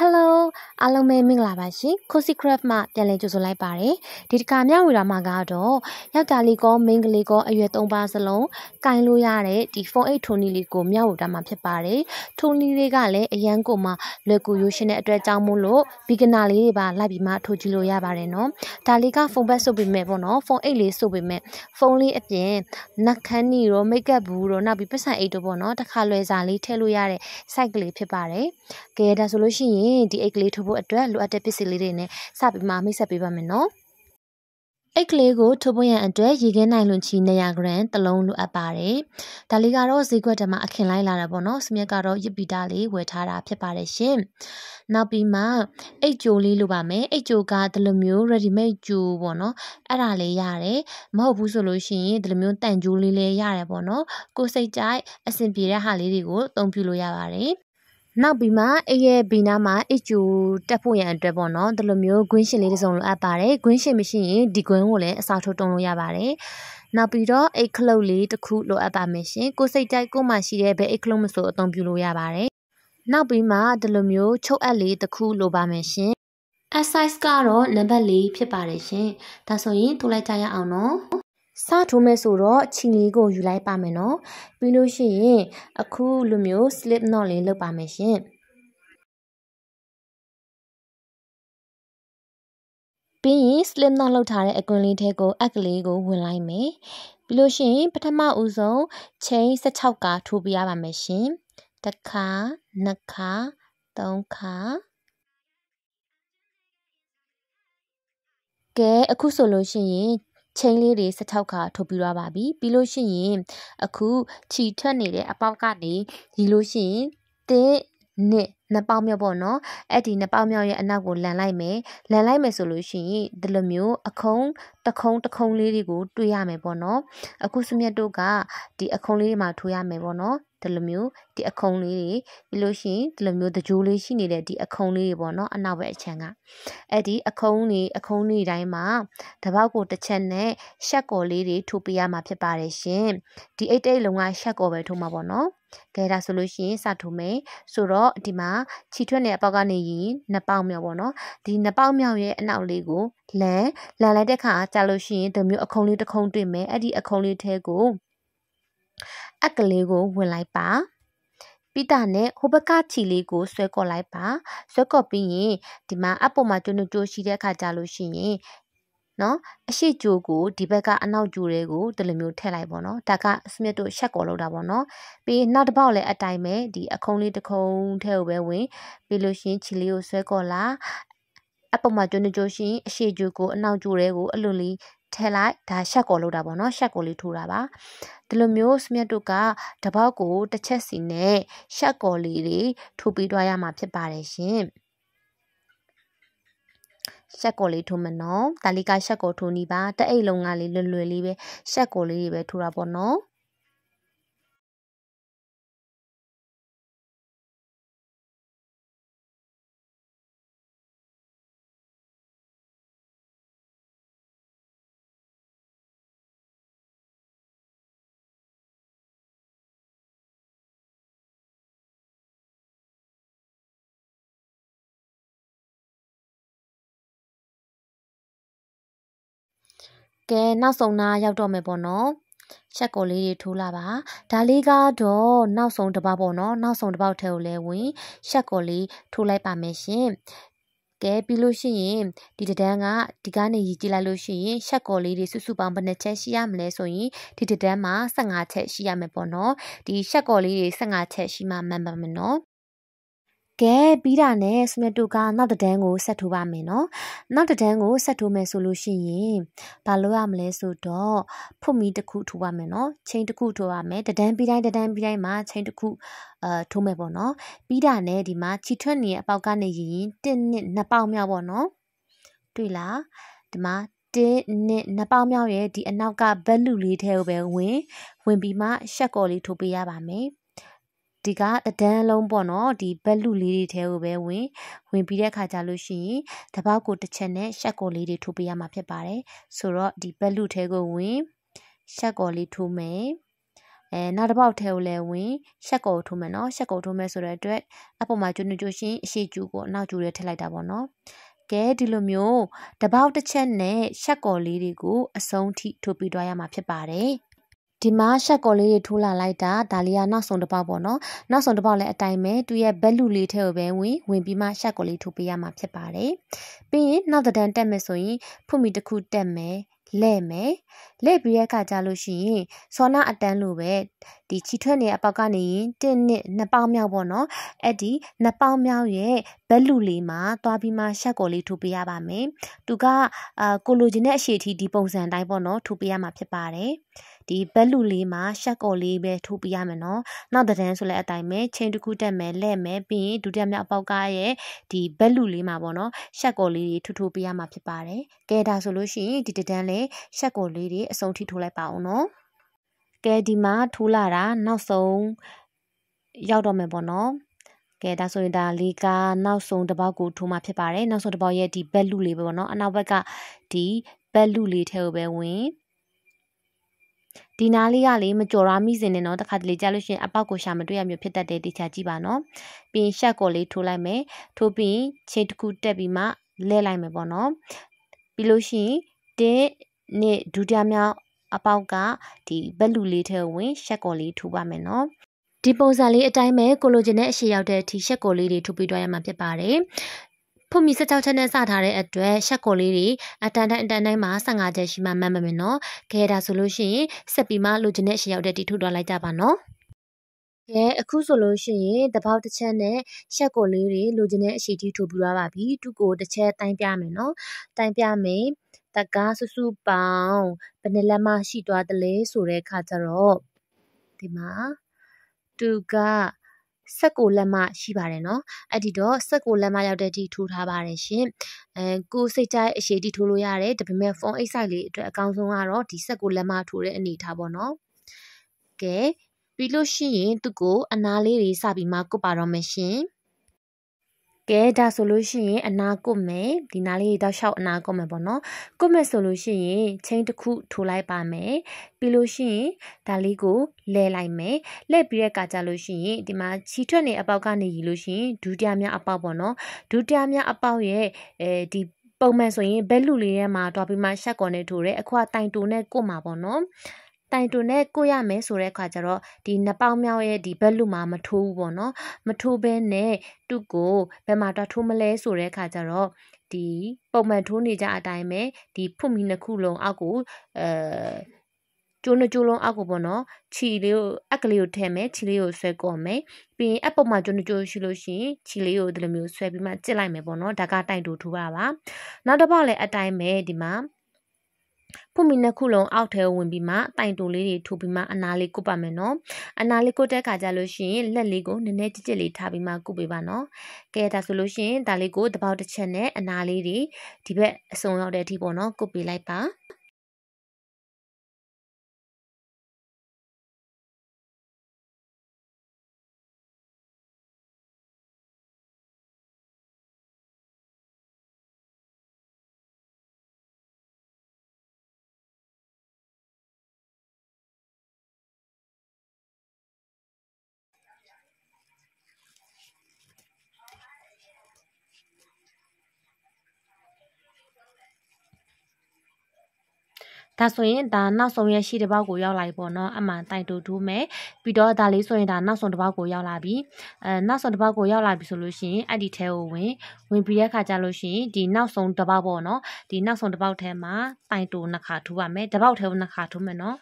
Hello အားလုံးပဲမင်္ဂလာပါရှင် Cozy Craft မှပြန်လည်ကြိုဆိုလိုက်ပါတယ်ဒီတစ်ခါမျှဝေတာမှာကတော့ယောက်ျားလေးကောမိန်းကလေးကောအရွယ်၃ပါးစလုံးကင်လို့ရတဲ့ဒီ48ထုံးလေးကိုမျှဝေတာမှာဖြစ်ပါတယ်ထုံးလေးတွေကလည်းအရန်ကိုမှလွယ်ကူရိုးရှင်းတဲ့အတွက်ကြောင့်မို့လို့ beginner လေးတွေပါလိုက်ပြီးမှထိုးကြည့်လို့ရပါတယ်နော်ဒါလေးကဖုန်းဘက်ဆိုပေမဲ့ပေါ့နော်ဖုန်းအိတ်လေးဆိုပေမဲ့ဖုန်းလေးအပြင်နှက်ခမ်းနီရောမိတ်ကပ်ဘူးရောနောက်ပြီးပတ်စံအိတ်တို့ပေါ့နော်တစ်ခါလွယ်စာလေးထည့်လို့ရတဲ့ site ကလေးဖြစ်ပါတယ်ကဲဒါဆိုလို့ရှိရင်ရင်ဒီအိတ်ကလေးထုတ်ဖို့အတွက်လိုအပ်တဲ့ပစ္စည်းလေးတွေနဲ့စပြီးမှမိတ်ဆက်ပေးပါမယ်နော်အိတ်ကလေးကိုထုတ်ပွင့်ရန်အတွက်ရေခဲနိုင်လွန်ချီ100ဂရမ်တလုံးလိုအပ်ပါတယ်။ဒါလေးကတော့ဈေးကွက်ထဲမှာအခင်လိုက်လာတာပေါ့နော်။စမြက်ကတော့ရစ်ပီတာလေးဝယ်ထားတာဖြစ်ပါတယ်ရှင်။နောက်ပြီးမှအိတ်ကြိုလေးလိုပါမယ်။အိတ်ကြိုကဒီလိုမျိုး ready made ကြိုပေါ့နော်။အဲ့ဒါလေးရတယ်။မဟုတ်ဘူးဆိုလို့ရှိရင်ဒီလိုမျိုးတန်ကြိုလေးလည်းရတယ်ပေါ့နော်။ကိုစိတ်ကြိုက်အဆင်ပြေတဲ့ဟာလေးတွေကိုအသုံးပြုလို့ရပါတယ်။နောက်ပြီးမှအရဲ့ဘီနာမှာအကျူတက်ဖို့ရန်အတွက်ပေါ့နော်ဒီလိုမျိုးဂွင်းရှင်လေးတစ်စုံလိုအပ်ပါတယ်ဂွင်းရှင်မရှိရင်ဒီဂွင်းကိုလည်းအစားထိုးတုံးလို့ရပါတယ်နောက်ပြီးတော့အိတ်ခလုတ်လေးတစ်ခုလိုအပ်ပါမယ်ရှင်ကိုစိတ်ကြိုက်ကိုမှရှိတဲ့ဘဲအိတ်ခလုတ်မဆိုအသုံးပြုလို့ရပါတယ်နောက်ပြီးမှဒီလိုမျိုးချုပ်အပ်လေးတစ်ခုလိုပါမယ်ရှင် exercise ကတော့နံပါတ်၄ဖြစ်ပါတယ်ရှင်ဒါဆိုရင်ထိုးလိုက်ကြရအောင်နော်စထိုးမဲ့ဆိုတော့ချီနီကို ယူလိုက်ပါမယ်နော်ပြီးလို့ရှိရင်အခုလိုမျိုး slip knot လေးလုပ်ပါမယ်ရှင်ပြီးရင် slip knot လောက်ထားတဲ့အကွင်းလေးထဲကိုအက်ကလေးကိုဝင်လိုက်မယ်ပြီးလို့ရှိရင်ပထမဦးဆုံးချိန်16ကထိုးပြရပါမယ်ရှင်တစ်ခါနှစ်ခါသုံးခါကဲအခုဆိုလို့ရှိရင်ချင်းလေးတွေ16ခါထုတ်ပြီးသွားပါပြီပြီးလို့ရှိရင်အခုခြီထွက်နေတဲ့အပေါက်ကနေဒီလို့ရှိရင်သစ်နှစ်နှစ်ပေါက်မြောက်ပေါ့နော်အဲ့ဒီနှစ်ပေါက်မြောက်ရဲ့အနောက်ကိုလန်လိုက်မယ်လန်လိုက်မယ်ဆိုလို့ရှိရင်ဒီလိုမျိုးအခုံးတခုံးတခုံးလေးတွေကိုတွေးရမယ်ပေါ့နော်အခုစမြတ်တို့ကဒီအခုံးလေးတွေမှာထိုးရမယ်ပေါ့နော်ဒီလိုမျိုးဒီအခုံလေးတွေပြီးလို့ရှိရင်ဒီလိုမျိုးတကြိုးလေးရှိနေတဲ့ဒီအခုံလေးတွေပေါ့နော်အနောက်ဘက်အချမ်းကအဲ့ဒီအခုံလေးအခုံလေးတိုင်းမှာတပောက်ကိုတစ်ချက်နဲ့ရှက်ကော်လေးတွေထိုးပေးရမှာဖြစ်ပါတယ်ရှင်ဒီအိတ်အိတ်လုံးကရှက်ကော်ပဲထိုးမှာပေါ့နော်ကဲဒါဆိုလို့ရှိရင်စထုံမယ်ဆိုတော့ဒီမှာခြိထွက်တဲ့အပေါက်ကနေရင်နှစ်ပေါက်မြောက်ပေါ့နော်ဒီနှစ်ပေါက်မြောက်ရဲ့အနောက်လေးကိုလန်လန်လိုက်တဲ့ခါကြာလို့ရှိရင်ဒီမျိုးအခုံလေးတစ်ခုံတွေ့မယ်အဲ့ဒီအခုံလေးထဲကိုအက်ကလေးကိုဝင်လိုက်ပါပိတာနဲ့ဟိုဘက်ကချီလေးကိုဆွဲကော်လိုက်ပါဆွဲကော်ပြီးရင်ဒီမှာအပေါ်မှာကျွန်းကျွန်းရှိတဲ့အခါကြလို့ရှိရင်နော်အရှိကျိုးကိုဒီဘက်ကအနောက်ကျိုးတွေကိုဒီလိုမျိုးထည့်လိုက်ပေါ့နော်ဒါကစမစ်တို့ရှက်ကော်လောက်တာပေါ့နော်ပြီးနောက်တစ်ပေါက်လည်းအတိုင်းပဲဒီအခုံးလေးတစ်ခုံးထဲကိုပဲဝင်ပြီးလို့ရှင်ချီလေးကိုဆွဲကော်လာအပေါ်မှာကျွန်းကျွန်းရှင်အရှိကျိုးကိုအနောက်ကျိုးတွေကိုအလွန်လေးထဲလိုက်ဒါရှက်ကော်လောက်တာပေါ့နော်ရှက်ကော်လေးထိုးတာပါဒီလိုမျိုးစမြတ်တို့ကတပေါက်ကိုတစ်ချက်စီနဲ့ရှက်ကော်လေးတွေထိုးပြီးတွားရမှာဖြစ်ပါတယ်ရှင်။ရှက်ကော်လေးထိုးမနော်ဒါလီကရှက်ကော်ထိုးနီးပါတအိတ်လုံးကလေးလွယ်လွယ်လေးပဲရှက်ကော်လေးတွေပဲထိုးတာပေါ့နော်ကဲနောက်ဆုံးနာရောက်တော့မယ်ပေါ့နော်ချက်ကိုလေးတွေထိုးလာပါဒါလေးကတော့နောက်ဆုံးတစ်ပေါက်ပေါ့နော်နောက်ဆုံးတစ်ပေါက်ထဲကိုလဲဝင်ချက်ကိုလေးထိုးလိုက်ပါမယ်ရှင်ကဲပြီးလို့ရှိရင်ဒီတဒန်းကဒီကနေရည်ကြည့်လိုက်လို့ရှိရင်ရှက်ကော်လေးတွေစုစုပေါင်းဘယ်နှချက်ရှိရမလဲဆိုရင်ဒီတဒန်းမှာ15ချက်ရှိရမယ်ပေါ့နော်ဒီရှက်ကော်လေးတွေ15ချက်ရှိမှမှန်ပါမယ်နော်။ကဲပြီးတာနဲ့စမတူကနောက်တဒန်းကိုဆက်ထိုးပါမယ်နော်။နောက်တဒန်းကိုဆက်ထိုးမယ်ဆိုလို့ရှိရင်ဘာလုပ်ရမလဲဆိုတော့ဖုတ်မီတစ်ခုထိုးပါမယ်နော်။ချိန်တစ်ခုထိုးပါမယ်။တဒန်းပြီးတိုင်းတဒန်းပြီးတိုင်းမှာချိန်တစ်ခုအာထိုးမယ်ပေါ့နော်။ပြီးတာနဲ့ဒီမှာခြိထွက်နေတဲ့အပေါက်ကနေရင်1နှစ်2ပေါက်မြောက်ပေါ့နော်။တွေ့လား။ဒီမှာတင်းနဲ့နှစ်ပေါင်းမြောက်ရဲ့ဒီအနောက်ကဘက်လူလေးထဲကိုပဲဝင်ဝင်ပြီးမှရှက်ကော်လေးထိုးပေးရပါမယ်။ဒီကတဒန်းလုံးပေါ့နော်ဒီဘက်လူလေးတွေထဲကိုပဲဝင် ဝင်ပြီးတဲ့အခါကျလို့ရှိရင်တပောက်ကိုတစ်ချက်နဲ့ရှက်ကော်လေးတွေထိုးပေးရမှာဖြစ်ပါတယ်ဆိုတော့ဒီဘက်လူထဲကိုဝင်ရှက်ကော်လေးထိုးမယ်အဲနောက်တစ်ပေါက်ထဲကိုလည်းဝင်ရှက်ကော်ထိုးမယ်နော်ရှက်ကော်ထိုးမယ်ဆိုတဲ့အတွက်အပေါ်မှာကျွနွကျွရှင်အရှိကျူကိုအနောက်ကျူတွေထည့်လိုက်တာပေါ့နော်ကဲဒီလိုမျိုးတပောက်တစ်ချက်နဲ့ရှက်ကော်လေးတွေကိုအဆုံးထိထိုးပြီးသွားရမှာဖြစ်ပါတယ်ဒီမှာရှက်ကော်လေးတွေထိုးလာလိုက်တာဒါလေးကနောက်ဆုံးတစ်ပေါက်ပေါ့နော်နောက်ဆုံးတစ်ပေါက်လည်းအတိုင်းပဲသူ့ရဲ့ဘက်လူလေးထဲကိုပဲဝင်ဝင်ပြီးမှရှက်ကော်လေးထိုးပေးရမှာဖြစ်ပါတယ်ပြီးရင်နောက်တစ်တန်းတက်မယ်ဆိုရင်ဖွမီတစ်ခုတက်မယ်လဲ့မယ်လဲ့ပြီးတဲ့အခါကျလို့ရှိရင်ဆောနာအတန်းလိုပဲဒီချီထွက်နေတဲ့အပေါက်ကနေရင်တင်းနှစ်နှစ်ပေါက်မြောက်ပေါ့နော်အဲ့ဒီနှစ်ပေါက်မြောက်ရဲ့ဘက်လူလေးမှာသွားပြီးမှရှက်ကော်လေးထိုးပေးရပါမယ်သူကအာကိုလိုဂျင်နဲ့အရှိတီဒီပုံစံတိုင်းပေါ့နော်ထိုးပေးရမှာဖြစ်ပါတယ်ဒီဘက်လူလေးမှာရှက်ကော်လေးပဲထိုးပြရမယ်နော်နောက်တဒန်းဆိုလဲအတိုင်းပဲချင်းတစ်ခုတက်မယ်လဲ့မယ်ပြီးရင်ဒုတိယမြောက်အပေါက်ကရဲ့ဒီဘက်လူလေးမှာပေါ့နော်ရှက်ကော်လေးတွေထိုးထိုးပြရမှာဖြစ်ပါတယ်ကဲဒါဆိုလို့ရှိရင်ဒီတဒန်းလဲရှက်ကော်လေးတွေအဆုံးထိထိုးလိုက်ပါအောင်နော်ကဲဒီမှာထိုးလာတာနောက်ဆုံးရောက်တော့မယ်ပေါ့နော်ကဲဒါဆိုရင်ဒါလေးကနောက်ဆုံးတစ်ပေါက်ကိုထိုးมาဖြစ်ပါတယ်နောက်ဆုံးတစ်ပေါက်ရဲ့ဒီဘက်လူလေးပဲပေါ့နော်အနောက်ဘက်ကဒီဘက်လူလေးထဲကိုပဲဝင်ဒီနားလေးကလေမကြော်ရမိစင်နဲ့နော်တခါတလေကြာလို့ရှင်အပေါက်ကိုရှာမတွေ့ရမျိုးဖြစ်တတ်တယ်တေချာကြည့်ပါနော်ပြီးရင်ရှက်ကိုလေးထိုးလိုက်မယ်ထိုးပြီးရင်ချင်းတစ်ခုတက်ပြီးမှလဲလိုက်မယ်ပေါ့နော်ပြီးလို့ရှိရင်တင်းနဲ့ဒုတိယမြောက်အပေါက်ကဒီဘက်လူလေးထဲဝင်ရှက်ကိုလေးထိုးပါမယ်နော်ဒီပုံစံလေးအတိုင်းပဲကိုလိုဂျင်နဲ့အရှိရောက်တဲ့အထိရှက်ကိုလေးတွေထုတ်ပြီးတွားရမှာဖြစ်ပါတယ်ဖွင့်ပြီး16ချက်နဲ့စထားတဲ့အတွက်ရှက်ကိုလေးတွေအတန်တန်အတန်တိုင်းမှာ15ချက်ရှိမှမှတ်မမယ်နော်။ခဲဒါဆိုလို့ရှိရင်ဆက်ပြီးမှလိုချင်တဲ့ရှေ့ရောက်တဲ့တီထုတ်တော့လိုက်ကြပါနော်။ကဲအခုဆိုလို့ရှိရင်တပေါက်တစ်ချက်နဲ့ရှက်ကိုလေးတွေလိုချင်တဲ့အရှိတီထိုးပြီးသွားပါပြီသူ့ကိုတစ်ချက်တိုင်းပြမယ်နော်တိုင်းပြမယ်တကားစုစုပေါင်းဘယ်နှလက်မရှိသွားတလဲဆိုတဲ့အခါကျတော့ဒီမှာသူက16လက်မရှိပါတယ်နော်အဲ့ဒီတော့16လက်မရောက်တဲ့အထိထိုးထားပါတယ်ရှင်အဲကိုစိတ်ကြိုက်အရှိတိထိုးလို့ရတယ်ဒါပေမဲ့ဖုန်းအိတ်ဆိုင်လေးအတွက်အကောင်းဆုံးကတော့ဒီ16လက်မထိုးတဲ့အနေထားပေါ့နော်ကဲပြီးလို့ရှိရင်သူ့ကိုအနာလေးတွေစပြီးမှကုတ်ပါတော့မယ်ရှင်။ကဲဒါဆိုလို့ရှိရင်အနာကုတ်မယ်ဒီနားလေးတောက်လျှောက်အနာကုတ်မယ်ပေါ့နော်ကုတ်မယ်ဆိုလို့ရှိရင်ချင်းတစ်ခုထိုးလိုက်ပါမယ်ပြီးလို့ရှိရင်ဒါလေးကိုလဲလိုက်မယ်လဲပြီးတဲ့အခါကျလို့ရှိရင်ဒီမှာချီထွက်နေအပေါက်ကနေယူလို့ရှိရင်ဒုတိယမြောက်အပေါက်ပေါ့နော်ဒုတိယမြောက်အပေါက်ရဲ့အဲဒီပုံမှန်ဆိုရင်ဘက်လူလေးထဲမှာတွားပြီးမှရှက်ကွန်နဲ့ထိုးတယ်အခုကတိုင်တိုနဲ့ကုတ်မှာပေါ့နော်တိုင်တွန်နဲ့ကိုရမယ်ဆိုတဲ့အခါကျတော့ဒီနှစ်ပေါင်းမြောက်ရဲ့ဒီဘက်လူမှာမထိုးဘူးပေါ့နော်မထိုးဘဲနဲ့သူ့ကိုဘယ်မှာတွားထိုးမလဲဆိုတဲ့အခါကျတော့ဒီပုံမှန်ထိုးနေကြအတိုင်းပဲဒီဖွမီနှစ်ခုလုံးအောက်ကိုအဲကျိုးနှကျိုးလုံးအောက်ကိုပေါ့နော်ခြီလေးကိုအက်ကလေးကိုထည့်မယ်ခြီလေးကိုဆွဲကောမယ်ပြီးရင်အပေါ်မှာကျိုးနှကျိုးရှိလို့ရှိရင်ခြီလေးကိုဒီလိုမျိုးဆွဲပြီးမှကျစ်လိုက်မယ်ပေါ့နော်ဒါကတိုင်တူထူပါပါနောက်တစ်ပတ်လည်းအတိုင်းပဲဒီမှာဖုမီနှစ်ခုလုံးအောက်ထဲဝင်ပြီးမှတိုင်တူလေးတွေထိုးပြီးမှအနာလေးကုပ်ပါမယ်နော်အနာလေးကုပ်တဲ့ခါကျလို့ရှိရင်လက်လေးကိုနည်းနည်းကြစ်ကြစ်လေးထားပြီးမှကုပ်ပေးပါနော်ကဲဒါဆိုလို့ရှိရင်ဒါလေးကိုတပေါက်တစ်ချက်နဲ့အနာလေးတွေဒီဘက်အစုံရောက်တဲ့အထိပေါ့နော်ကုပ်ပေးလိုက်ပါဒါဆိုရင်ဒါနောက်ဆုံးရရှိတစ်ပေါက်ကိုရောက်လာပြီပေါ့နော်အမှန်တိုင်တူထူးမယ်ပြီးတော့ဒါလေးဆိုရင်ဒါနောက်ဆုံးတစ်ပေါက်ကိုရောက်လာပြီအဲနောက်ဆုံးတစ်ပေါက်ကိုရောက်လာပြီဆိုလို့ရှိရင်အဲ့ဒီထဲကိုဝင်ဝင်ပြီးတဲ့ခါကျလို့ရှိရင်ဒီနောက်ဆုံးတစ်ပေါက်ပေါ့နော်ဒီနောက်ဆုံးတစ်ပေါက်ထဲမှာတိုင်တူနှစ်ခါထူးပါမယ်တစ်ပေါက်ထဲကိုနှစ်ခါထူးမယ်နော်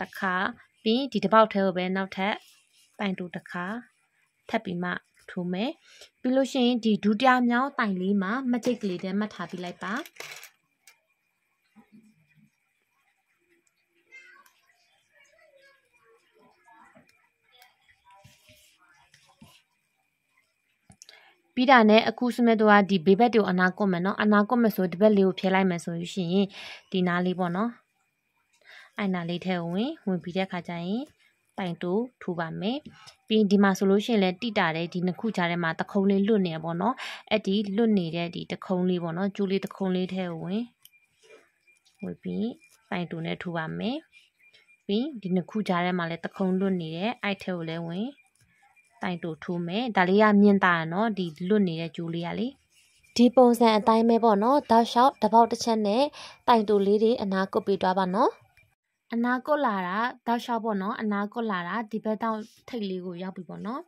တစ်ခါပြီးဒီတစ်ပေါက်ထဲကိုပဲနောက်ထပ်တိုင်တူတစ်ခါထပ်ပြီးမှထိုးမယ်ပြီးလို့ရှိရင်ဒီဒုတိယမြောင်းတိုင်လေးမှာမချိတ်ကလေးတည်းမှတ်ထားပြလိုက်ပါပြီးတာနဲ့အခုစမဲ့တို့ကဒီဘေးဘက်တွေကိုအနာကွတ်မယ်နော်အနာကွတ်မယ်ဆိုဒီဘက်လေးကိုဖြဲလိုက်မယ်ဆိုလို့ရှိရင်ဒီနားလေးပေါ့နော်အဲ့နားလေးထဲဝင်ဝင်ပြီးတဲ့အခါကျရင်ပိုင်တူထူပါမယ်ပြီးဒီမှာဆိုလို့ရှိရင်လည်းတိတာတဲ့ဒီနှစ်ခုကြားထဲမှာတခုံးလေးလွတ်နေပေါ့နော်အဲ့ဒီလွတ်နေတဲ့ဒီတခုံးလေးပေါ့နော်ကျူးလေးတခုံးလေးထဲဝင်ဝင်ပြီးပိုင်တူနဲ့ထူပါမယ်ပြီးဒီနှစ်ခုကြားထဲမှာလည်းတခုံးလွတ်နေတဲ့အိုက်ထဲကိုလည်းဝင်စိုက်တို့ထိုးမယ်ဒါလေးကမြင်တာနော်ဒီလွတ်နေတဲ့ကြိုးလေးကလေဒီပုံစံအတိုင်းပဲပေါ့နော်တောက်လျှောက်တစ်ပေါက်တစ်ချက်နဲ့တိုင်တူလေးတွေအနာကုတ်ပေးသွားပါနော်အနာကုတ်လာတာတောက်လျှောက်ပေါ့နော်အနာကုတ်လာတာဒီဘက်တောင်ထိတ်လေးကိုရောက်ပြီပေါ့နော်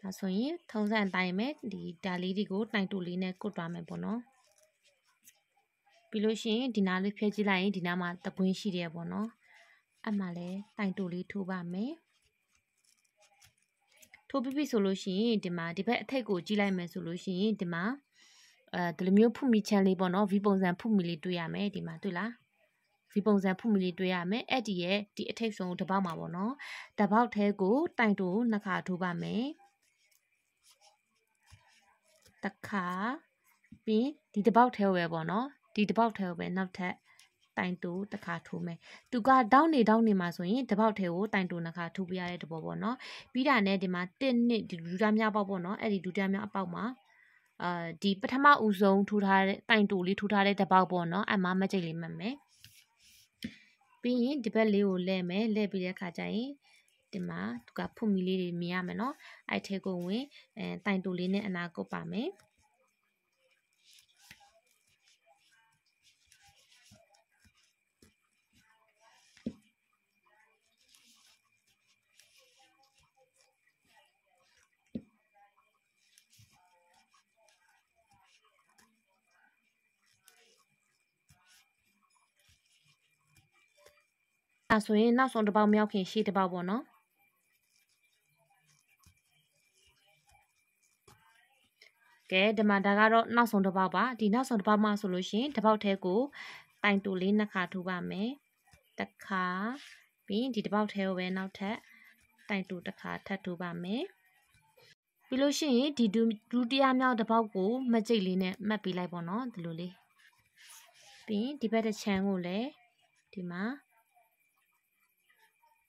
ဒါဆိုရင်ထုံစံအတိုင်းပဲဒီဒါလေးတွေကို တိုင်တူလေးနဲ့ကုတ်သွားမယ်ပေါ့နော်ပြီးလို့ရှိရင်ဒီနားလေးဖျက်ကြည့်လိုက်ရင်ဒီနားမှာတပွင်းရှိတယ်ပေါ့နော်အဲ့မှာလဲတိုင်တူလေးထိုးပါမယ်ထိုးပြပြဆိုလို့ရှိရင်ဒီမှာဒီဘက်အထက်ကိုကြည့်လိုက်မယ်ဆိုလို့ရှိရင်ဒီမှာအဲဒီလိုမျိုးဖုမီချန်လေးပေါ့နော် V ပုံစံဖုမီလေးတွေ့ရမယ်ဒီမှာတွေ့လားဗီပုံစံဖုမီလေးတွေ့ရမယ်အဲ့ဒီရဲ့ဒီအထိပ်ဆုံးတပေါက်မှာပေါ့နော်တပေါက်ထဲကိုတိုင်တူနှစ်ခါထိုးပါမယ်တစ်ခါပြီးဒီတပေါက်ထဲကိုပဲပေါ့နော်ဒီတပေါက်ထဲကိုပဲနောက်ထပ်တိုင်တူတစ်ခါထိုးမယ်သူကတောင်းနေတောင်းနေမှာဆိုရင်တပေါက်ထဲကိုတိုင်တူနှစ်ခါထိုးပြရတဲ့တဘောပေါ့နော်ပြီးတာနဲ့ဒီမှာတစ်နှစ်ဒီဒူတာမြောက်ပေါက်ပေါ့နော်အဲ့ဒီဒူတာမြောက်အပေါက်မှာအာဒီပထမဦးဆုံးထိုးထားတဲ့တိုင်တူလေးထိုးထားတဲ့တပေါက်ပေါ့နော်အမှမကြိတ်လေးမှတ်မယ်ပြီးရင်ဒီဘက်လေးကိုလဲမယ်လဲပြီးတဲ့အခါကျရင်ဒီမှာသူကဖုန်မီလေးတွေမြင်ရမယ်နော်အဲ့ထဲကိုဝင်အဲတိုင်တူလေးနဲ့အနာကုတ်ပါမယ်။အဲဆိုရင်နောက်ဆုံးတစ်ပေါက်မြောက်ခင်ရှေ့တစ်ပေါက်ပေါ့နော်။ကဲဒီမှာဒါကတော့နောက်ဆုံးတစ်ပေါက်ပါဒီနောက်ဆုံးတစ်ပေါက်မှဆိုလို့ရှင်တစ်ပေါက်ထဲကိုတိုင်တူလေးနှစ်ခါထိုးပါမယ်တစ်ခါပြီးဒီတစ်ပေါက်ထဲကိုပဲနောက်ထပ်တိုင်တူတစ်ခါထပ်ထိုးပါမယ်ပြီးလို့ရှိရင်ဒီဒုတိယမြောက်တစ်ပေါက်ကိုမကြိတ်လေးနဲ့မှတ်ပြီးလိုက်ပေါ့နော်ဒီလိုလေးပြီးရင်ဒီဘက်တစ်ချမ်းကိုလည်းဒီမှာ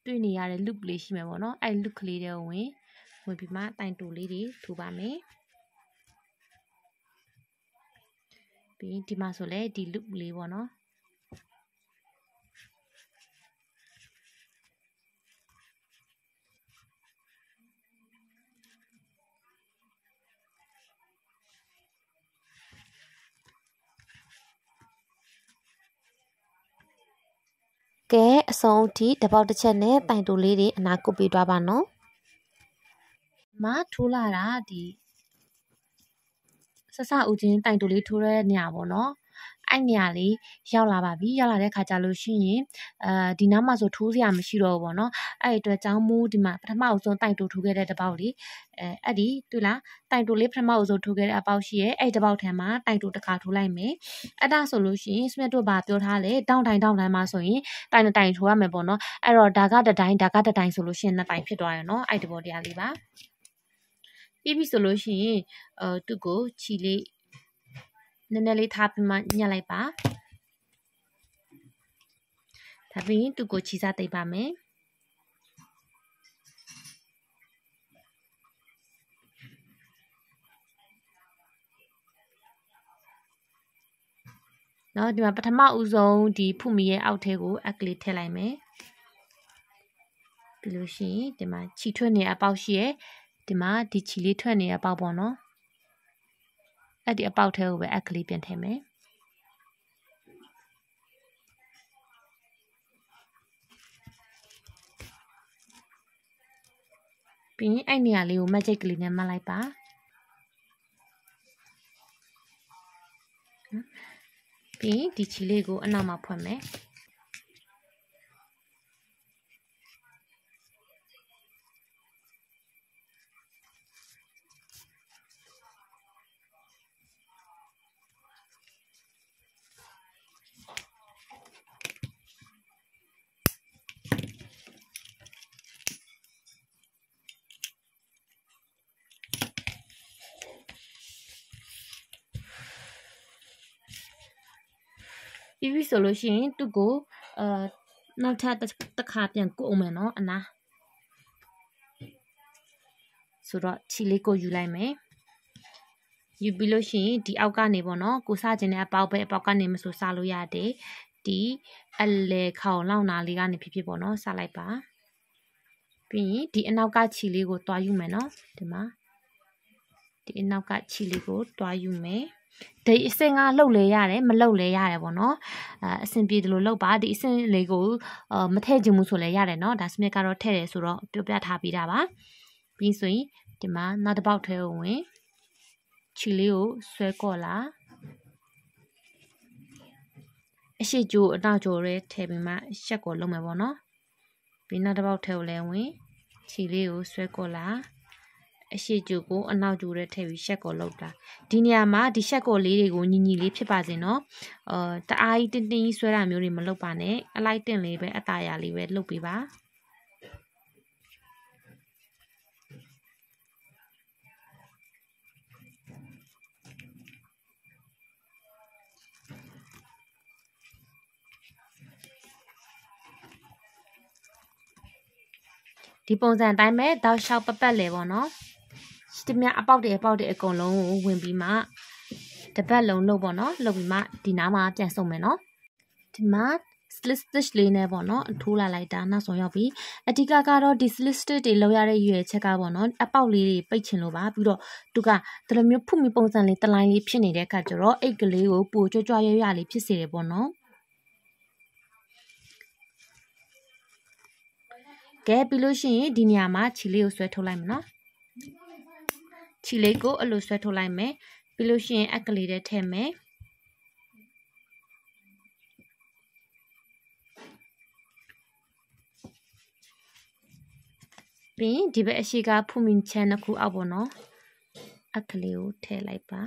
တွေ့နေရတဲ့ loop လေးရှိမှာပေါ့နော်အဲ့ loop ကလေးတွေကိုဝင်ဝင်ပြီးမှတိုင်တူလေးတွေထူပါမယ်ပြီးဒီမှာဆိုလဲဒီ loop လေးပေါ့နော်ကဲအဆုံးအထိတပေါက်တစ်ချက်နဲ့တိုင်တူလေးတွေအနာကုပ်ပေးသွားပါနော်မထိုးလာတာဒီဆဆဦးချင်းတိုင်တူလေးထိုးရတဲ့နေရာပေါ့နော်အဲ့နေရာလေးရောက်လာပါပြီရောက်လာတဲ့ခါကျလို့ရှိရင်အဲဒီနောက်မှဆိုထိုးစရာမရှိတော့ဘူးပေါ့နော်အဲ့အတွက်ကြောင့်မိုးဒီမှာပထမအဆုံးတိုင်တူထိုးခဲ့တဲ့တပေါက်လေးအဲအဲ့ဒီတွေ့လားတိုင်တူလေးပထမအဆုံးထိုးခဲ့တဲ့အပေါက်ရှိရဲ့အဲ့တပေါက်ထံမှာတိုင်တူတစ်ခါထိုးလိုက်မယ်အဲ့ဒါဆိုလို့ရှိရင်စမစ်တို့ဘာပြောထားလဲတောင်းတိုင်တောင်းတိုင်မှာဆိုရင်တိုင်တိုင်ထိုးရမယ်ပေါ့နော်အဲ့တော့ဒါကတတိုင်းဒါကတတိုင်းဆိုလို့ရှိရင်နှစ်တိုင်ဖြစ်သွားရယ်နော်အဲ့ဒီပေါ်တရားလေးပါပြီးပြီဆိုလို့ရှိရင်အဲသူ့ကိုခြီလေးနည်းနည်းလေးထားပြီးမှညှက်လိုက်ပါဒါပြီးသူ့ကိုခြိစားသိပ်ပါမယ်နော်ဒီမှာပထမဦးဆုံးဒီဖုမီရဲ့အောက်ထဲကို အက်ကလေးထည့်လိုက်မယ်ပြီးလို့ရှိရင်ဒီမှာခြီထွက်နေတဲ့အပေါက်ရှိရဲ့ဒီမှာဒီခြီလေးထွက်နေတဲ့အပေါက်ပေါ့နော်အဲ့ဒီအပေါက်ထဲကိုပဲအက်ကလေးပြန်ထည့်မယ်ပြီးရင်အဲ့နေရာလေးကို magic ကလေးနဲ့မှတ်လိုက်ပါပြီးဒီချီလေးကိုအနောက်မှာဖွင့်မယ်ဆိုလို့ရှိရင်သူ့ကိုအာနောက်ထပ်တစ်ခါပြန်ကုအောင်မယ်နော်အနာဆိုတော့ခြေလေးကိုယူလိုက်မယ်ယူပြီးလို့ရှိရင်ဒီအောက်ကနေပေါ့နော်ကိုစားခြင်းနဲ့အပေါက်ပဲအပေါက်ကနေမဆိုစားလို့ရတယ်ဒီအလေခေါင်လောက်နာလေးကနေဖြစ်ဖြစ်ပေါ့နော်စားလိုက်ပါပြီးရင်ဒီအနောက်ကခြေလေးကိုတွားယူမယ်နော်ဒီမှာဒီအနောက်ကခြေလေးကိုတွားယူမယ်ဒီအစင်ကလှုပ်လေရတယ်မလှုပ်လေရတယ်ပေါ့နော်အဲအစင်ပြေတယ်လို့လှုပ်ပါဒီအစင်လေးကိုမထည့်ခြင်းမှုဆိုလည်းရတယ်နော်ဒါစမြက်ကတော့ထည့်တယ်ဆိုတော့ပြောပြထားပြီးတာပါပြီးဆိုရင်ဒီမှာနောက်တစ်ပေါက်ထဲကိုဝင်ချီလေးကိုဆွဲကော့လာအရှိကျိုးအနောက်ကျိုးရဲထည့်ပြီးမှရှက်ကိုလုံးမယ်ပေါ့နော်ပြီးနောက်တစ်ပေါက်ထဲကိုလည်းဝင်ချီလေးကိုဆွဲကော့လာအရှိကျူကိုအနောက်ကျူထဲထည့်ပြီးရှက်ကိုလောက်တာဒီနေရာမှာဒီရှက်ကိုလေးတွေကိုညီညီလေးဖြစ်ပါစေနော်အော်တအားကြီးတင်းတင်းကြီးဆွဲတာမျိုးတွေမလုပ်ပါနဲ့အလိုက်တင်လေးပဲအตาရလေးပဲလုပ်ပေးပါဒီပုံစံအတိုင်းပဲတောက်လျှောက်ပပတ်လေပေါ့နော်။တမအပေါက်တယ်အပေါက်တယ်အကုန်လုံးကိုဝင်ပြီးမှတပတ်လုံးလုပ်ပေါ့နော်လုပ်ပြီးမှဒီနားမှာပြန်ဆုံမယ်နော်ဒီမှာ slit stitch လေးနဲ့ပေါ့နော်ထိုးလာလိုက်တာနောက်ဆုံးရောက်ပြီအဓိကကတော့ဒီ slit stitch တွေလောက်ရတဲ့ရွယ်ချက်ကပေါ့နော်အပေါက်လေးတွေပိတ်ချင်လို့ပါပြီးတော့သူကဒီလိုမျိုးဖုမိပုံစံလေးတလိုင်းလေးဖြစ်နေတဲ့အခါကျတော့အိတ်ကလေးကိုပိုကြွကြွရရလေးဖြစ်စေတယ်ပေါ့နော်ကဲပြီးလို့ရှိရင်ဒီနေရာမှာခြေလေးကိုဆွဲထုတ်လိုက်မယ်နော်ခြေလေးကိုအဲ့လိုဆွဲထုတ်လိုက်မယ်ပြီးလို့ရှိရင်အက်ကလေးထဲထည့်မယ်ပင်ဒီဘက်အရှိကဖူမင်ချန်တစ်ခုအောက်ပေါ့နော်အကလေးကိုထည့်လိုက်ပါ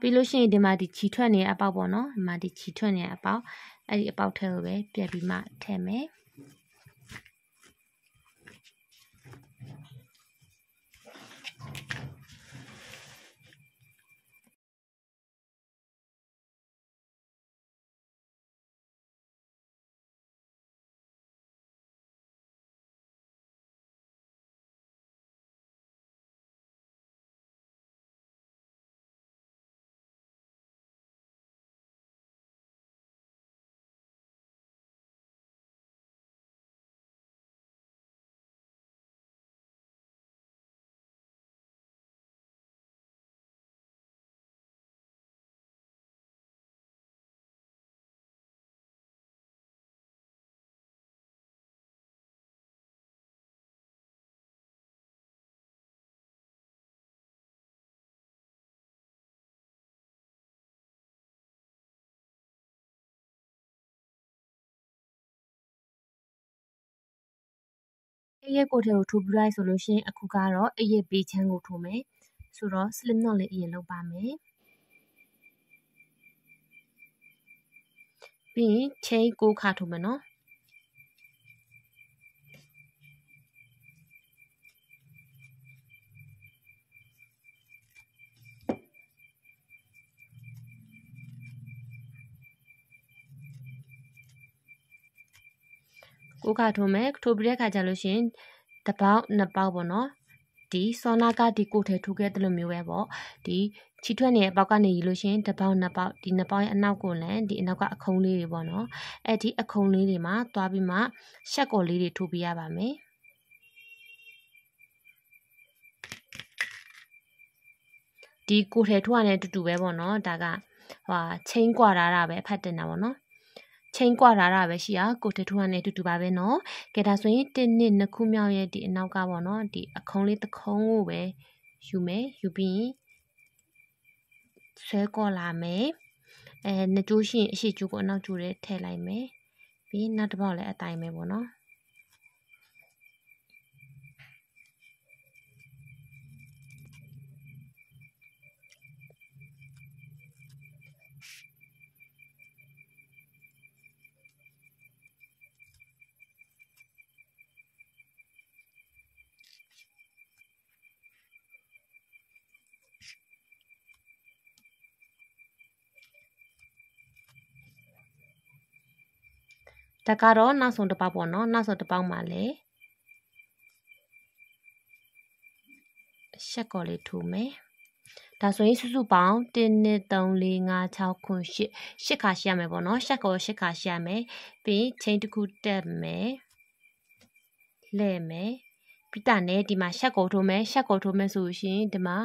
ပြီးလို့ရှိရင်ဒီမှာဒီခြီထွက်နေတဲ့အပေါက်ပေါ့နော်ဒီမှာဒီခြီထွက်နေတဲ့အပေါက်အဲ့ဒီအပေါက်ထဲကိုပဲပြက်ပြီးမှထည့်မယ်အရက်ကိုထဲကိုထိုးပြလိုက်ဆိုလို့ရှိရင်အခုကတော့အရက်ဘေးချမ်းကိုထိုးမယ်ဆိုတော့ slim knot လေးအရင်လုပ်ပါမယ်ပြီးရင် chain ကိုခါထိုးမယ်နော်ဥခထုံးမယ်ထိုးပြီးတဲ့ခါကျလို့ရှင်တပေါက်နှစ်ပေါက်ပေါ့နော်ဒီစောနာကဒီကိုထဲထူခဲ့တယ်လို့မျိုးပဲပေါ့ဒီချီထွက်နေတဲ့အပေါက်ကနေယူလို့ရှင်တပေါက်နှစ်ပေါက်ဒီနှစ်ပေါက်ရဲ့အနောက်ကိုလည်းဒီအနောက်ကအခုံးလေးတွေပေါ့နော်အဲ့ဒီအခုံးလေးတွေမှာတွားပြီးမှရှက်ကော်လေးတွေထူပေးရပါမယ်ဒီကိုထဲထူရတဲ့အတူတူပဲပေါ့နော်ဒါကဟာချင်းကွာတာတာပဲဖတ်တင်တာပေါ့နော်ချိန်ကွာလာတာပဲရှိရကိုထထူဟန်နဲ့အတူတူပါပဲနော်ကဲဒါဆိုရင်တစ်နှစ်နှစ်ခုမြောက်ရဲ့ဒီအနောက်ကပေါ့နော်ဒီအခုံးလေးတစ်ခုံးကိုပဲယူမယ်ယူပြီးဆွဲကောလာမယ်အဲနှစ်ကျိုးရှိရင်အရှိကျိုးကိုအနောက်ကျိုးလေးထည့်လိုက်မယ်ပြီးနောက်တစ်ပေါက်လည်းအတိုင်းပဲပေါ့နော်ဒါကတော့နောက်ဆုံးတစ်ပေါက်ပေါ့နော်နောက်ဆုံးတစ်ပေါက်မှာလည်းရှက်ကော်လေးထိုးမယ်ဒါဆိုရင်စုစုပေါင်း1 2 3 4 5 6 9 10 10ခါရှိရမယ်ပေါ့နော်ရှက်ကော်10ခါရှိရမယ်ပြီးချင်းတစ်ခုတက်မယ်လဲ့မယ်ပြီးတာနဲ့ဒီမှာရှက်ကော်ထိုးမယ်ရှက်ကော်ထိုးမယ်ဆိုရှင်ဒီမှာ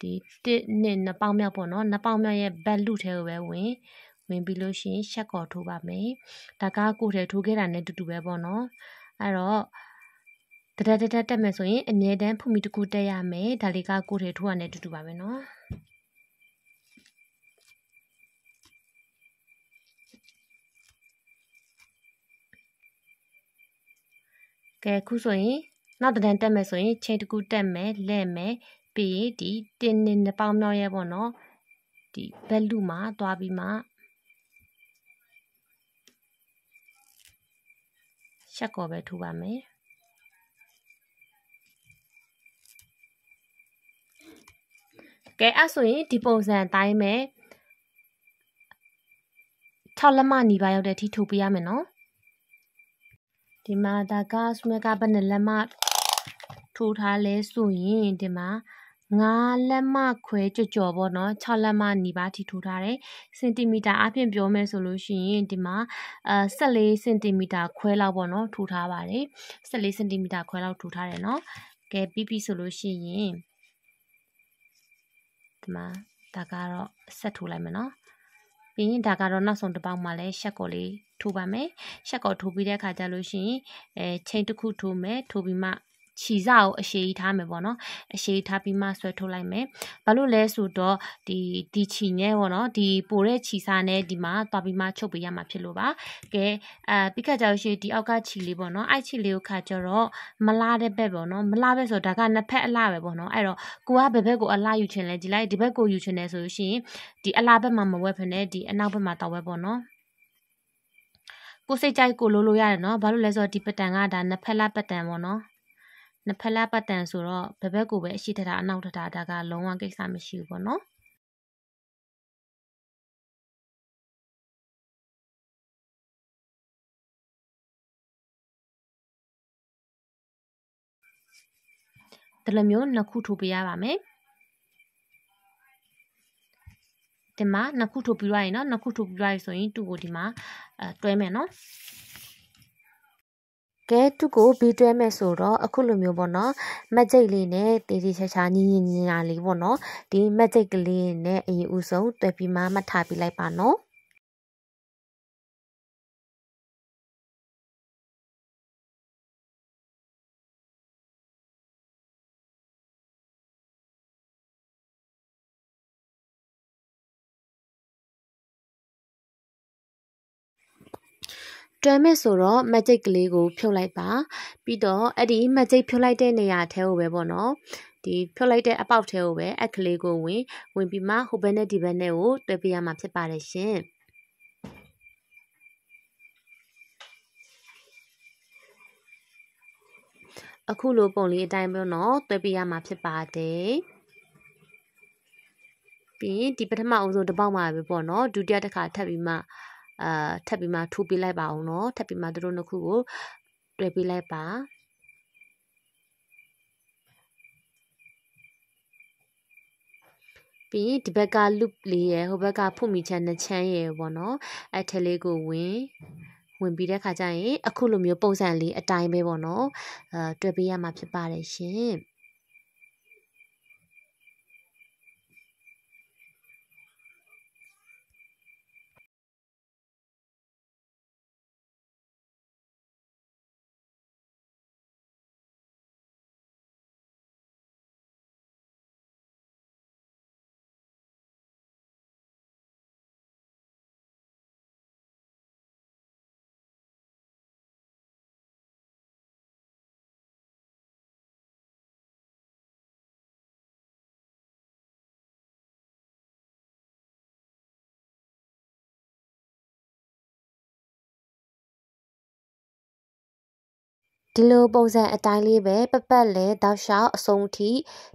ဒီ1 2 2ပေါက်မြောက်ပေါ့နော်2ပေါက်မြောက်ရဲ့ဘက်လူထဲကိုပဲဝင်ဝင်ပြီးလို့ရှိရင်ရှက်ကော်ထိုးပါမယ်ဒါကကိုယ်ထဲထိုးခဲ့တာနဲ့တူတူပဲပေါ့နော်အဲ့တော့တတတတက်မယ်ဆိုရင်အမြဲတမ်းဖူမီတစ်ခုတက်ရမယ်ဒါလေးကကိုယ်ထဲထိုးရတဲ့တူတူပါပဲနော်ကဲခုဆိုရင်နောက်တဒန်တက်မယ်ဆိုရင်ချိန်တစ်ခုတက်မယ်လဲ့မယ်ပြီးရင်ဒီတင်းနေပေါင်းတော့ရဲပေါ့နော်ဒီဘက်လူမှာသွားပြီးမှရက်ကောပဲထူပါမယ်ကဲအဲ့ဆိုရင်ဒီပုံစံအတိုင်းပဲ6လက်မနီးပါးရောက်တဲ့အထိထူပေးရမယ်နော်ဒီမှာဒါကစမကဘယ်နဲ့လက်မထူထားလဲဆိုရင်ဒီမှာ9လက်မခွဲကြော်ကြော်ပေါ့နော်6လက်မနီးပါးထိထိုးထားတယ်စင်တီမီတာအပြင်ပြောမယ်ဆိုလို့ရှိရင်ဒီမှာအဲ14စင်တီမီတာခွဲလောက်ပေါ့နော်ထိုးထားပါတယ်14စင်တီမီတာခွဲလောက်ထိုးထားတယ်နော်ကဲပြီးပြီဆိုလို့ရှိရင်ဒီမှာဒါကတော့ဆက်ထိုးလိုက်မယ်နော်ပြီးရင်ဒါကတော့နောက်ဆုံးတစ်ပေါက်မှလည်းရှက်ကော်လေးထိုးပါမယ်ရှက်ကော်ထိုးပြီးတဲ့အခါကျလို့ရှိရင်အဲချိန်တစ်ခုထိုးမယ်ထိုးပြီးမှခြီစကိုအရှည်ကြီးထားမယ်ပေါ့နော်အရှည်ထားပြီးမှဆွဲထုတ်လိုက်မယ်ဘာလို့လဲဆိုတော့ဒီဒီခြီနဲ့ပေါ့နော်ဒီပိုတဲ့ခြီစာနဲ့ဒီမှာသွားပြီးမှချုပ်ပေးရမှာဖြစ်လို့ပါကဲအဲပိကကြောက်ရှိဒီအောက်ကခြီလေးပေါ့နော်အဲ့ခြီလေးကိုခါကြတော့မလာတဲ့ဘက်ပေါ့နော်မလာဘက်ဆိုတော့ဒါကနှစ်ဖက်အလှပဲပေါ့နော်အဲ့တော့ကိုကဘယ်ဘက်ကိုအလှယူချင်လဲဒီလိုက်ဒီဘက်ကိုယူချင်တယ်ဆိုလို့ရှိရင်ဒီအလှဘက်မှာမဝဲဖ ೇನೆ ဒီအနောက်ဘက်မှာတောက်ဝဲပေါ့နော်ကိုစိတ်ကြိုက်ကိုလိုလိုရတယ်နော်ဘာလို့လဲဆိုတော့ဒီပတန်ကဒါနှစ်ဖက်လက်ပတန်ပေါ့နော်နှစ်ဖက်လက်ပတ်တန်ဆိုတော့ဘဘက်ကိုပဲအရှိထတာအနောက်ထတာဒါကလုံးဝကိစ္စမရှိဘူးပေါ့နော်ဒီလိုမျိုးနှစ်ခုထိုးပေးရပါမယ်ဒီမှာနှစ်ခုထိုးပြီးရရင်เนาะနှစ်ခုထိုးပြီးရရင်ဆိုရင်သူ့ကိုဒီမှာအဲတွဲမယ်เนาะကဲသူ့ကိုဘေးတွဲမဲ့ဆိုတော့အခုလိုမျိုးပေါ့နော်မက်ကြိတ်လေးနဲ့တေးသေးချာချာညင်ညင်ညာလေးပေါ့နော်ဒီမက်ကြိတ်ကလေးနဲ့အရင်ဦးဆုံးတွေ့ပြီးမှမှတ်ထားပြလိုက်ပါနော်တွယ်မဲ့ဆိုတော့ magic ကလေးကိုဖြုတ်လိုက်ပါပြီးတော့အဲ့ဒီ magic ဖြုတ်လိုက်တဲ့နေရာထဲကိုပဲပေါ့နော်ဒီဖြုတ်လိုက်တဲ့အပေါက်ထဲကိုပဲအက်ကလေးကိုဝင်ဝင်ပြီးမှဟိုဘက်နဲ့ဒီဘက်နဲ့ကိုတွဲပေးရမှာဖြစ်ပါတယ်ရှင်အခုလိုပုံလေးအတိုင်းပဲနော်တွဲပေးရမှာဖြစ်ပါတယ်ပြီးရင်ဒီပထမအုံဆုံးတစ်ပေါက်မှာပဲပေါ့နော်ဒုတိယတစ်ခါထပ်ပြီးမှအာထပ်ပြီးမှထိုးပေးလိုက်ပါအောင်နော်ထပ်ပြီးမှသူတို့နှစ်ခုကိုတွဲပေးလိုက်ပါပြီးဒီဘက်က loop လေးရယ်ဟိုဘက်ကဖွင့်မိချမ်းနှစ်ချမ်းရယ်ပေါ့နော်အဲ့ထက်လေးကိုဝင်ဝင်ပြီးတဲ့ခါကျရင်အခုလိုမျိုးပုံစံလေးအတိုင်းပဲပေါ့နော်အဲတွဲပေးရမှာဖြစ်ပါတယ်ရှင်။ဒီလိုပုံစံအတိုင်းလေးပဲပပတ်လဲတောက်လျှောက်အဆုံးထိ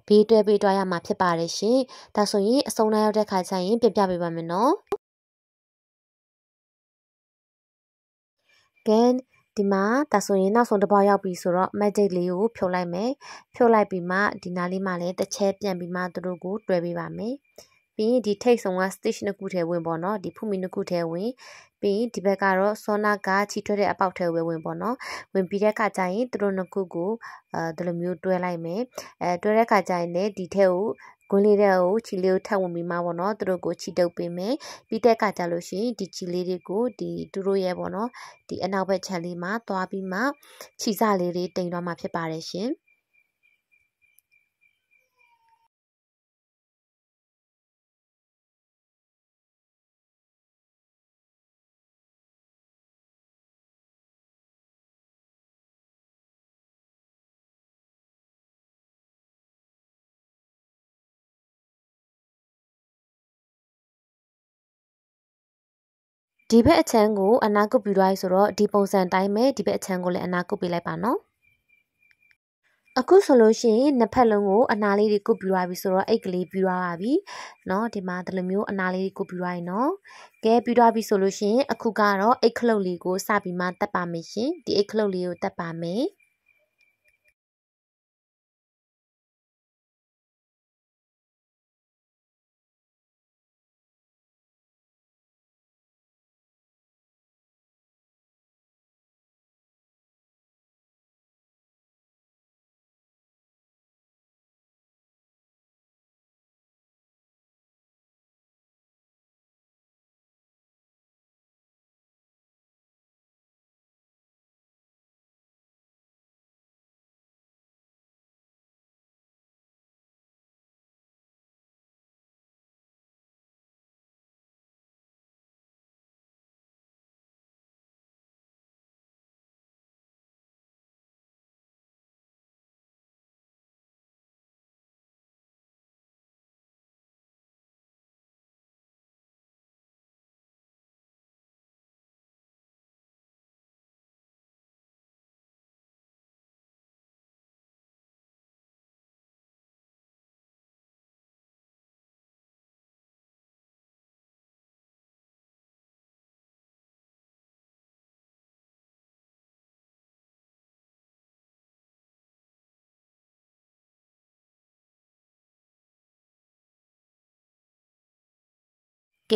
ဘေးတွဲပေးတွားရမှာဖြစ်ပါတယ်ရှင်။ဒါဆိုရင်အဆုံးလိုက်ရောက်တဲ့ခါကျရင်ပြပြပေးပါမယ်နော်။ gain ဒီမှာဒါဆိုရင်နောက်ဆုံးတစ်ပေါက်ရောက်ပြီဆိုတော့ magic လေးကိုဖြုတ်လိုက်မယ်။ဖြုတ်လိုက်ပြီးမှဒီနားလေးမှာလည်းတစ်ချက်ပြန်ပြီးမှသူတို့ကိုတွဲပေးပါမယ်။ပြီးရင်ဒီထိတ်ဆောင်က stage နှစ်ခုထဲဝင်ပေါ့နော်ဒီဖူမီနှစ်ခုထဲဝင်ပြီးရင်ဒီဘက်ကတော့ဆောနာကချီထွက်တဲ့အပေါက်ထဲဝင်ဝင်ပေါ့နော်ဝင် ပြီးတဲ့အခါကျရင်သူတို့နှစ်ခုကိုအဲဒီလိုမျိုးတွဲလိုက်မယ်အဲတွဲတဲ့အခါကျရင်လည်းဒီထဲကိုဂွန်းလေးတွေကိုခြေလေးကိုထပ်ဝင်ပြီးမှပေါ့နော်သူတို့ကိုခြေတုပ်ပေးမယ်ပြီးတဲ့အခါကျလို့ရှိရင်ဒီခြေလေးတွေကိုဒီသူတို့ရဲ့ပေါ့နော်ဒီအနောက်ဘက်ခြံလေးမှာသွားပြီးမှခြေစလေးတွေတင်သွားမှာဖြစ်ပါတယ်ရှင်။ဒီဘက်အချမ်းကိုအနာကုတ်ပြီးသွားပြီဆိုတော့ဒီပုံစံတိုင်းပဲဒီဘက်အချမ်းကိုလည်းအနာကုတ်ပေးလိုက်ပါနော်အခုဆိုလို့ရှိရင်နှစ်ဖက်လုံးကိုအနာလေးတွေကုတ်ပြီးသွားပြီဆိုတော့အိတ်ကလေးပြီးသွားပါပြီเนาะဒီမှာဒီလိုမျိုးအနာလေးတွေကုတ်ပြီးသွားရင်เนาะကဲပြီးသွားပြီဆိုလို့ရှိရင်အခုကတော့အိတ်ခလုတ်လေးကိုစပြီးမှတတ်ပါမယ်ရှင်ဒီအိတ်ခလုတ်လေးကိုတတ်ပါမယ်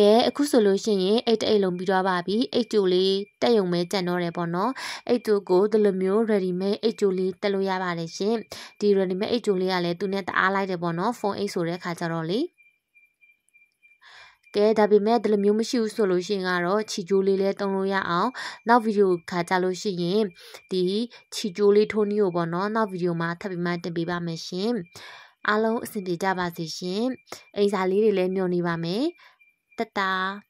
ကဲအခုဆိုလို့ရှိရင်8တအိတ်လုံးပြီးသွားပါပြီ8ကျိုလေးတက်ရုံပဲကြံ့တော့တယ်ပေါ့နော်8ကျိုကိုဒီလိုမျိုး ready made 8ကျိုလေးတက်လို့ရပါတယ်ရှင်ဒီ ready made 8ကျိုလေးကလည်းသူနဲ့တအားလိုက်တယ်ပေါ့နော်ဖုန်း8ဆိုတဲ့ခါကျတော့လေကဲဒါပေမဲ့ဒီလိုမျိုးမရှိဘူးဆိုလို့ရှိရင်ကတော့ခြီကျိုးလေးလည်းတုံးလို့ရအောင်နောက်ဗီဒီယိုခါကြလို့ရှိရင်ဒီခြီကျိုးလေးထိုးနည်းကိုပေါ့နော်နောက်ဗီဒီယိုမှာထပ်ပြီးမှတင်ပေးပါမယ်ရှင်အားလုံးအဆင်ပြေကြပါစေရှင်အိမ်စာလေးတွေလည်းမျှော်နေပါမယ်哒哒。